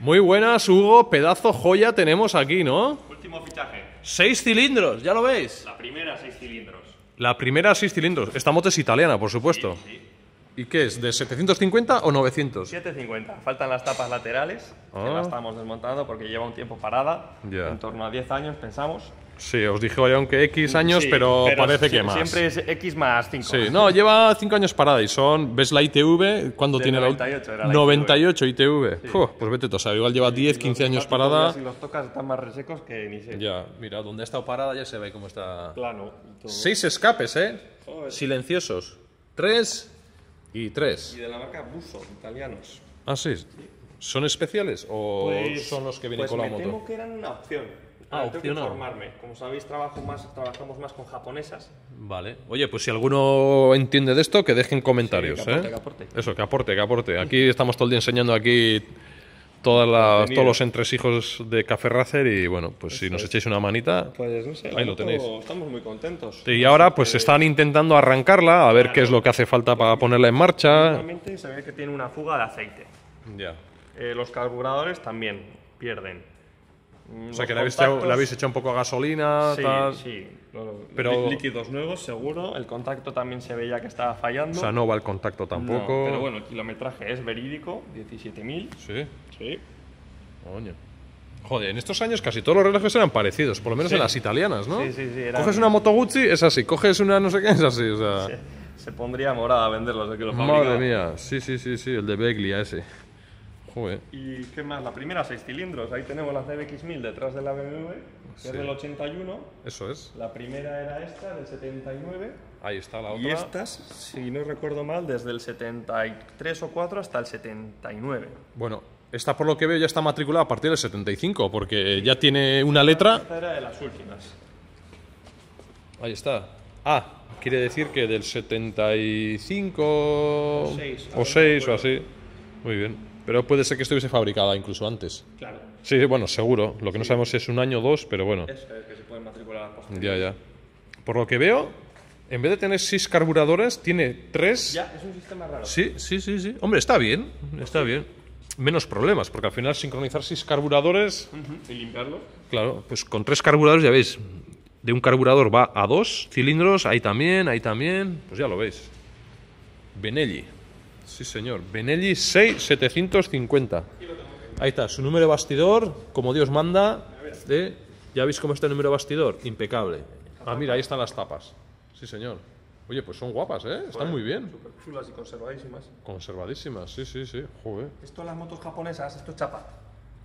Muy buenas, Hugo. Pedazo joya tenemos aquí, ¿no? Último fichaje. Seis cilindros, ya lo veis. La primera seis cilindros. La primera seis cilindros. Esta moto es italiana, por supuesto. Sí, ¿Y qué es? ¿De 750 o 900? 750. Faltan las tapas laterales, que ah. las estamos desmontando porque lleva un tiempo parada. En torno a 10 años, pensamos. Sí, os dije hoy aunque X años, pero, parece que más. Siempre es X más 5. Sí, no, lleva 5 años parada y son, ¿ves la ITV? ¿Cuándo tiene 98, la, era la 98 ITV. pues vete, o sea, igual lleva 10, 15 años parada. Si los tocas están más resecos que ni sé. Ya, mira, donde ha estado parada ya se ve cómo está. Plano. Seis escapes, ¿eh? Silenciosos. 3 y 3 Y de la marca Buso, italianos. Ah, sí. ¿Son especiales o pues, son los que vienen pues con la me yo Temo que eran una opción. Ah, tengo informarme. Como sabéis, trabajo más, trabajamos más con japonesas. Vale. Oye, pues si alguno entiende de esto, que dejen comentarios. ¿eh? Eso, que aporte, que aporte. Aquí estamos todo el día enseñando aquí todas las, todos los entresijos de Café Racer y bueno, pues si nos echáis una manita, pues, ahí lo tenéis. Estamos muy contentos. Y ahora pues eh, están intentando arrancarla, a ver qué es lo que hace falta para ponerla en marcha. se ve que tiene una fuga de aceite. Ya. Eh, los carburadores también pierden. Mm, o sea, que la habéis, hecho un poco a gasolina, sí, tal... Sí, pero... líquidos nuevos, seguro. El contacto también se veía que estaba fallando. O sea, no va el contacto tampoco. pero bueno, el kilometraje es verídico, 17.000. Sí. Sí. Coño. Joder, en estos años casi todos los relojes eran parecidos, por lo menos en las italianas, ¿no? Sí, sí, sí. Coges una Moto Gucci, es así. Coges una no sé qué, es así. O sea... Se pondría morada a venderlos que Madre mía, sí, sí, sí, sí, el de Beglia ese. ¿Y qué más? La primera, 6 cilindros. Ahí tenemos la CBX1000 detrás de la BMW, que es del 81. Eso es. La primera era esta, del 79. Ahí está la otra. Y estas, si no recuerdo mal, desde el 73 o 4 hasta el 79. Bueno, esta por lo que veo ya está matriculada a partir del 75, porque ya tiene una letra. Esta era de las últimas. Ahí está. Ah, quiere decir que del 75 o, 6, o así. Muy bien. Pero puede ser que estuviese fabricada incluso antes. Claro. Sí, bueno, seguro. Lo que no sabemos es un año o dos, pero bueno. Es, que se pueden matricular Ya, ya. Por lo que veo, en vez de tener seis carburadores, tiene tres. Ya, es un sistema raro. Sí, sí, sí. sí. Hombre, está bien. Está bien. Menos problemas, porque al final sincronizar seis carburadores. Y limpiarlo. Claro, pues con tres carburadores ya veis. De un carburador va a dos cilindros, ahí también, ahí también. Pues ya lo veis. Benelli. Sí, señor. Benelli 6750. Ahí está, su número de bastidor, como Dios manda. ¿eh? ¿Ya veis cómo está el número de bastidor? Impecable. Ah, mira, ahí están las tapas. Sí, señor. Oye, pues son guapas, ¿eh? Están muy bien. chulas y conservadísimas. Conservadísimas, sí, sí, sí. Joder. Esto las motos japonesas, esto es chapa.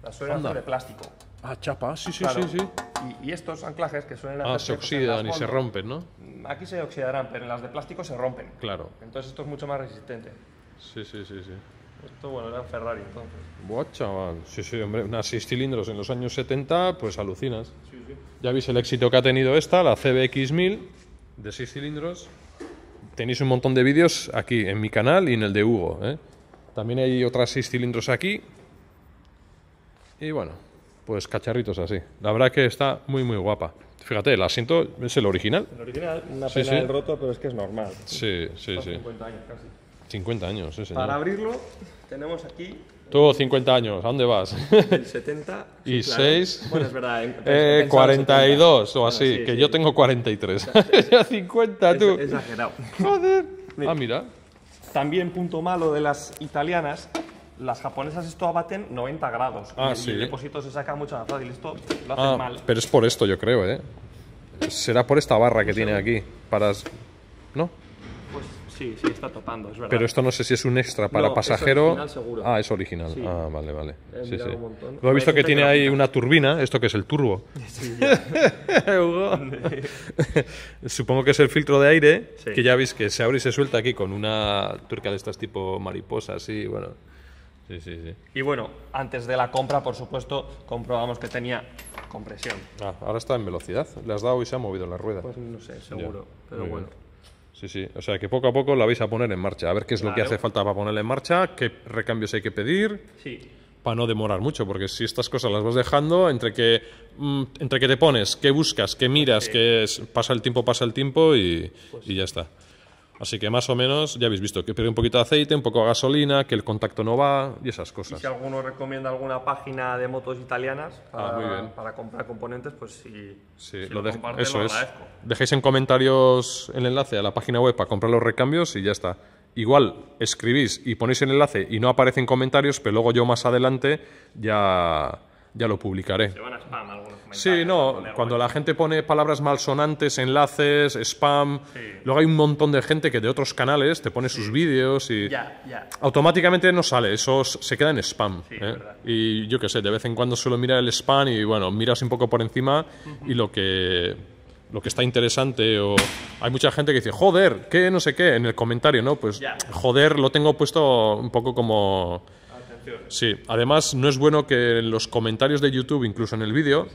Las suelen de plástico. Ah, chapa, sí, sí, sí, sí. Y, estos anclajes que suelen ah, hacer... Ah, se oxidan y se rompen, ¿no? Aquí se oxidarán, pero en las de plástico se rompen. Claro. Entonces esto es mucho más resistente. Sí, sí, sí, sí. Esto, bueno, era Ferrari entonces. Buah, chaval. Sí, sí, hombre, unas seis cilindros en los años 70, pues alucinas. Sí, sí. Ya veis el éxito que ha tenido esta, la CBX 1000, de seis cilindros. Tenéis un montón de vídeos aquí, en mi canal y en el de Hugo. ¿eh? También hay otras seis cilindros aquí. Y bueno, pues cacharritos así. La verdad que está muy, muy guapa. Fíjate, el asiento es el original. El original, una pena el roto, pero es que es normal. Sí, sí, sí. 50 años, sí, señor. Para abrirlo tenemos aquí... Tú, 50 años, ¿a dónde vas? El 70 y 6... Bueno, es verdad. Eh, 42 o así, que yo tengo 43. Ya 50 tú. Es, exagerado. Joder. Ah, mira. También punto malo de las italianas las japonesas esto abaten 90 grados. Ah, sí. el depósito se saca mucho más fácil. Esto lo hacen ah, mal. Pero es por esto, yo creo, ¿eh? Será por esta barra que tiene aquí. Para. ¿No? Sí, sí, está topando, es verdad. Pero esto no sé si es un extra para pasajero. Es original, ah, es original. Ah, vale, vale. sí, sí. Lo he visto que tiene ahí una turbina, esto que es el turbo. Sí, Hugo. Supongo que es el filtro de aire, que ya veis que se abre y se suelta aquí con una turca de estas tipo mariposa, así, bueno. Sí, sí, sí. Y bueno, antes de la compra, por supuesto, comprobamos que tenía compresión. Ah, ahora está en velocidad. ¿Le has dado y se ha movido la rueda? Pues no sé, seguro, pero bueno. Sí, sí. O sea que poco a poco la vais a poner en marcha. A ver qué es lo que hace falta para ponerla en marcha, qué recambios hay que pedir. Para no demorar mucho, porque si estas cosas las vas dejando, entre que, mm, entre que te pones, que buscas, que miras, que pasa el tiempo, pasa el tiempo y pues ya está. Así que más o menos ya habéis visto que pierde un poquito de aceite, un poco de gasolina, que el contacto no va y esas cosas. ¿Y si alguno recomienda alguna página de motos italianas ah, para, comprar componentes, pues si, sí, lo, eso es. Dejéis en comentarios el enlace a la página web para comprar los recambios y ya está. Igual escribís y ponéis el enlace y no aparecen comentarios, pero luego yo más adelante ya ya lo publicaré. Se van a spam algunos Sí, no, cuando la gente pone palabras malsonantes, enlaces, spam, luego hay un montón de gente que de otros canales te pone sus vídeos y automáticamente no sale, eso se queda en spam. ¿eh? Y yo qué sé, de vez en cuando suelo mirar el spam y bueno, miras un poco por encima y lo que lo que está interesante o hay mucha gente que dice, joder, qué no sé qué, en el comentario, ¿no? Pues joder, lo tengo puesto un poco como Sí, además no es bueno que en los comentarios de YouTube, incluso en el vídeo,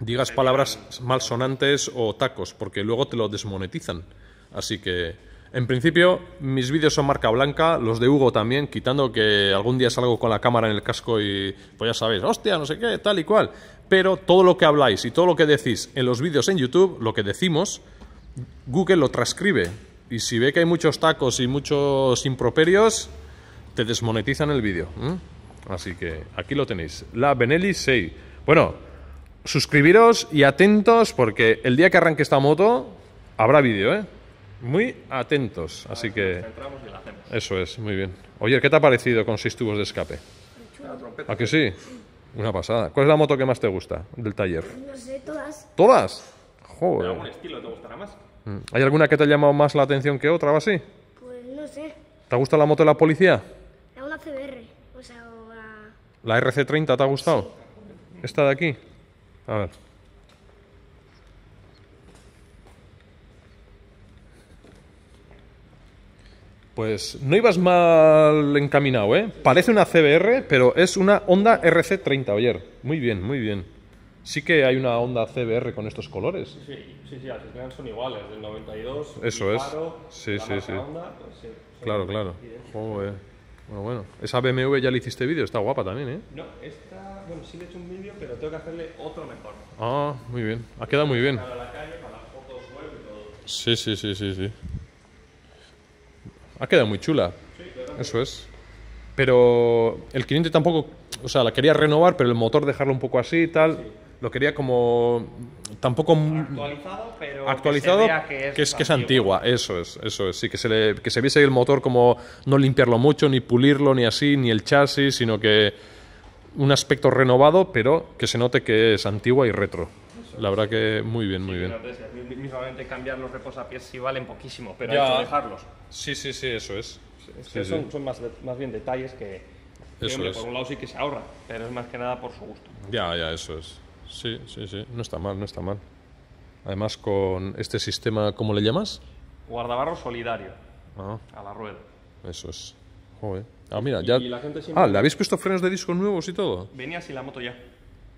digas palabras malsonantes o tacos, porque luego te lo desmonetizan. Así que, en principio, mis vídeos son marca blanca, los de Hugo también, quitando que algún día salgo con la cámara en el casco y, pues ya sabéis, hostia, no sé qué, tal y cual. Pero todo lo que habláis y todo lo que decís en los vídeos en YouTube, lo que decimos, Google lo transcribe. Y si ve que hay muchos tacos y muchos improperios, te desmonetizan el vídeo. Así que aquí lo tenéis. La Benelli 6. Bueno, suscribiros y atentos porque el día que arranque esta moto habrá vídeo, ¿eh? Muy atentos. Así que... Eso es, muy bien. Oye, ¿qué te ha parecido con seis tubos de escape? ¿A que sí? Una pasada. ¿Cuál es la moto que más te gusta del taller? No sé, todas. ¿Todas? Joder. algún estilo te más? Mm. ¿Hay alguna que te ha llamado más la atención que otra o así? Pues no sé. ¿Te gusta la moto de la policía? ¿La RC30 te ha gustado? ¿Esta de aquí? A ver. Pues no ibas mal encaminado, ¿eh? Parece una CBR, pero es una Honda RC30, oyer. Muy bien, muy bien. Sí que hay una Honda CBR con estos colores. Sí, sí, sí, son iguales, del 92. Eso es. sí, sí, sí. Pues sí. Claro, claro. Joder. Bueno, bueno. Esa BMW ya le hiciste vídeo, está guapa también, ¿eh? No, esta, bueno, sí le he hecho un vídeo, pero tengo que hacerle otro mejor. Ah, muy bien. Ha quedado muy bien. Para la calle, para fotos y todo. Sí, sí, sí, sí, sí. Ha quedado muy chula. Sí, Eso es. Pero el cliente tampoco, o sea, la quería renovar, pero el motor dejarlo un poco así y tal. Lo quería como tampoco actualizado, pero actualizado, que, es, que, es, antigua. Eso es, eso es. Sí, que se, le, que se viese el motor como no limpiarlo mucho, ni pulirlo, ni así, ni el chasis, sino que un aspecto renovado, pero que se note que es antigua y retro. La verdad que muy bien, muy bien. mismamente cambiar los reposapiés si valen poquísimo, pero hay que dejarlos. Sí, sí, sí, eso es. son, más, más bien detalles que, por un lado sí que se ahorra, pero es más que nada por su gusto. Ya, ya, eso es. Sí, sí, sí. No está mal, no está mal. Además, con este sistema, ¿cómo le llamas? Guardabarro solidario. Ah. A la rueda. Eso es. Joder. Ah, mira, ya. Ah, ¿le habéis puesto frenos de disco nuevos y todo? Venía así la moto ya.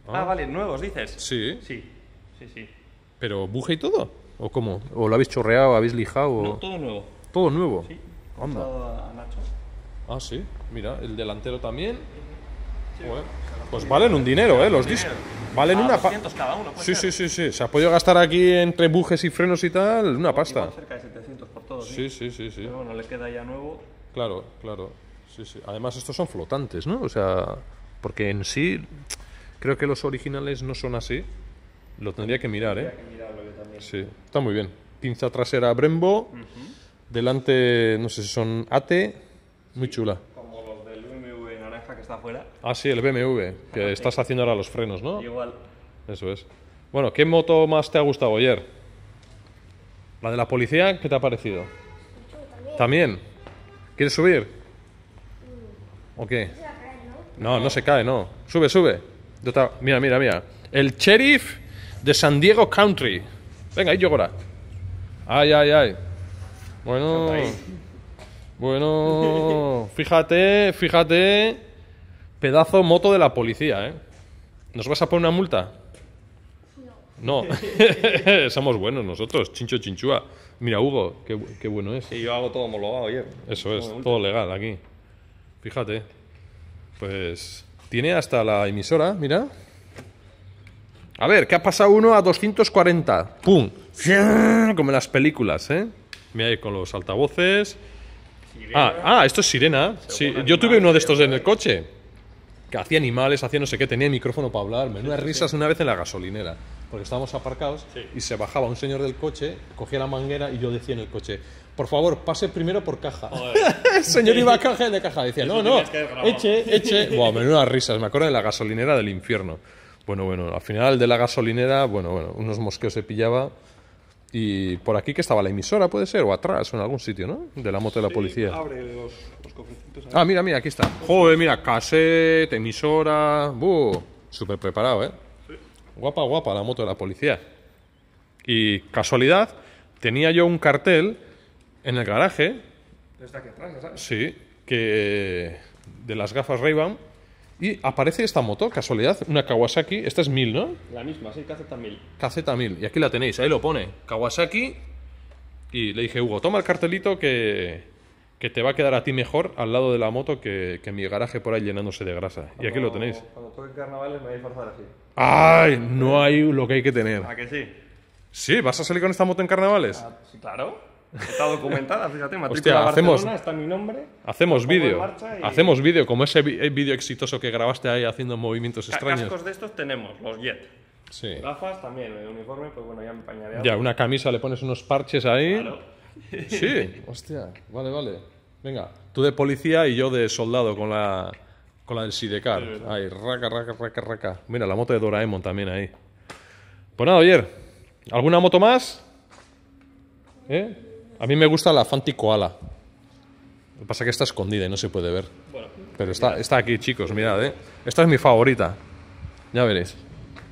Ah. ah. vale, nuevos, dices. Sí. Sí, sí, sí. ¿Pero buje y todo? ¿O cómo? ¿O lo habéis chorreado, habéis lijado? No, todo nuevo. ¿Todo nuevo? Sí. Ah, sí. Mira, el delantero también. Pues valen un dinero, ¿eh? Los discos. Valen ah, una pasta. cada uno. Sí, sí, sí, sí. Se ha podido gastar aquí entre bujes y frenos y tal una pasta. cerca de 700 por todos. Sí, sí, sí, sí. Pero bueno, le queda ya nuevo. Claro, claro. Sí, sí. Además, estos son flotantes, ¿no? O sea, porque en sí creo que los originales no son así. Lo tendría que mirar, ¿eh? Tendría que yo también. Sí, está muy bien. Pinza trasera Brembo. Delante, no sé si son AT. Muy chula está Ah, sí, el BMW, que estás haciendo ahora los frenos, ¿no? Igual. Eso es. Bueno, ¿qué moto más te ha gustado ayer? ¿La de la policía? ¿Qué te ha parecido? También. ¿También? ¿Quieres subir? Mm. ¿O qué? No, ¿no? se cae, no. Sube, sube. Mira, mira, mira. El sheriff de San Diego Country. Venga, ahí ahora. Ay, ay, ay. Bueno. Bueno, fíjate, fíjate Pedazo moto de la policía, ¿eh? ¿Nos vas a poner una multa? No. Somos buenos nosotros, chincho chinchúa. Mira, Hugo, qué, bueno es. Y yo hago todo homologado, oye. Eso es, todo legal aquí. Fíjate. Pues tiene hasta la emisora, mira. A ver, ¿qué ha pasado uno a 240. ¡Pum! Como en las películas, ¿eh? Mira ahí con los altavoces. Ah, ah, esto es sirena. yo tuve uno de estos en ¿eh? el coche hacía animales, hacía no sé qué, tenía micrófono para hablar. Menudas risas una vez en la gasolinera, porque estábamos aparcados y se bajaba un señor del coche, cogía la manguera y yo decía en el coche, por favor, pase primero por caja. el señor iba a caja y de caja decía, no, no, eche, eche. bueno menudas risas, me acuerdo de la gasolinera del infierno. Bueno, bueno, al final de la gasolinera, bueno, bueno, unos mosqueos se pillaba. Y por aquí que estaba la emisora, puede ser, o atrás, o en algún sitio, ¿no? De la moto de la policía. Abre Ah, mira, mira, aquí está. Joder, mira, cassette, emisora. Buh Súper preparado, ¿eh? Sí. Guapa, guapa la moto de la policía. Y casualidad, tenía yo un cartel en el garaje. Desde aquí atrás, ¿sabes? Sí, que de las gafas Ray-Ban y aparece esta moto, casualidad, una Kawasaki. Esta es 1000, ¿no? La misma, sí, Kz 1000. Kz 1000. Y aquí la tenéis, ahí lo pone. Kawasaki. Y le dije, Hugo, toma el cartelito que, te va a quedar a ti mejor al lado de la moto que, mi garaje por ahí llenándose de grasa. y aquí lo tenéis. Cuando toque carnavales me voy a forzar así. ¡Ay! No hay lo que hay que tener. ¿A que sí? Sí, ¿vas a salir con esta moto en carnavales? Ah, claro. Está documentada, fíjate, matrícula Hostia, hacemos, Barcelona, está mi nombre. Hacemos vídeo. Hacemos vídeo, como ese eh, vídeo exitoso que grabaste ahí haciendo movimientos extraños. Cascos de estos tenemos, los Jet. Sí. Gafas también, el uniforme, pues bueno, ya me empañaré. Ya, una camisa, le pones unos parches ahí. Claro. Sí, hostia, vale, vale. Venga, tú de policía y yo de soldado con la, con la del Sidecar. ahí, raca, raca, raca, raca. Mira, la moto de Doraemon también ahí. Pues nada, Oyer, ¿alguna moto más? ¿Eh? A mí me gusta la Fanti Koala. Lo que pasa es que está escondida y no se puede ver. Pero está, está, aquí, chicos, mirad, ¿eh? Esta es mi favorita. Ya veréis.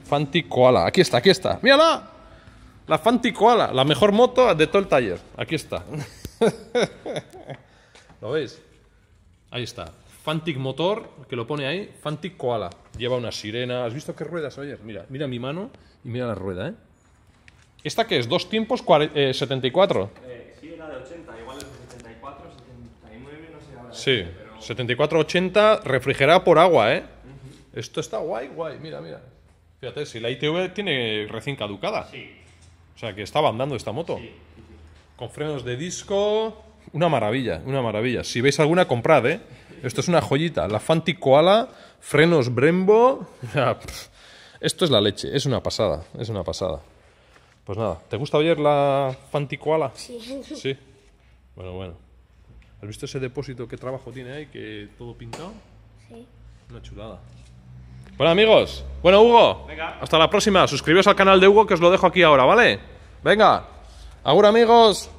Fanti Koala. Aquí está, aquí está. ¡Mírala! La Fanti Koala, la mejor moto de todo el taller. Aquí está. ¿Lo veis? Ahí está. Fantic Motor, que lo pone ahí, Fantic Koala. Lleva una sirena. ¿Has visto qué ruedas, oye? Mira, mira mi mano y mira la rueda, ¿eh? ¿Esta que es? ¿Dos tiempos 74? Eh, Sí, 7480 refrigerada por agua, ¿eh? Esto está guay, guay, mira, mira. Fíjate, si la ITV tiene recién caducada. O sea, que estaba andando esta moto. Con frenos de disco. Una maravilla, una maravilla. Si veis alguna, comprad, ¿eh? Esto es una joyita. La Fanti Koala, frenos Brembo. Esto es la leche, es una pasada, es una pasada. Pues nada, ¿te gusta oír la Fanti Koala? Sí. Sí. Bueno, bueno. ¿Has visto ese depósito? que trabajo tiene ahí? Que todo pintado. Sí. Una chulada. Bueno, amigos. Bueno, Hugo. Hasta la próxima. Suscribíos al canal de Hugo que os lo dejo aquí ahora, ¿vale? Venga. Ahora, amigos.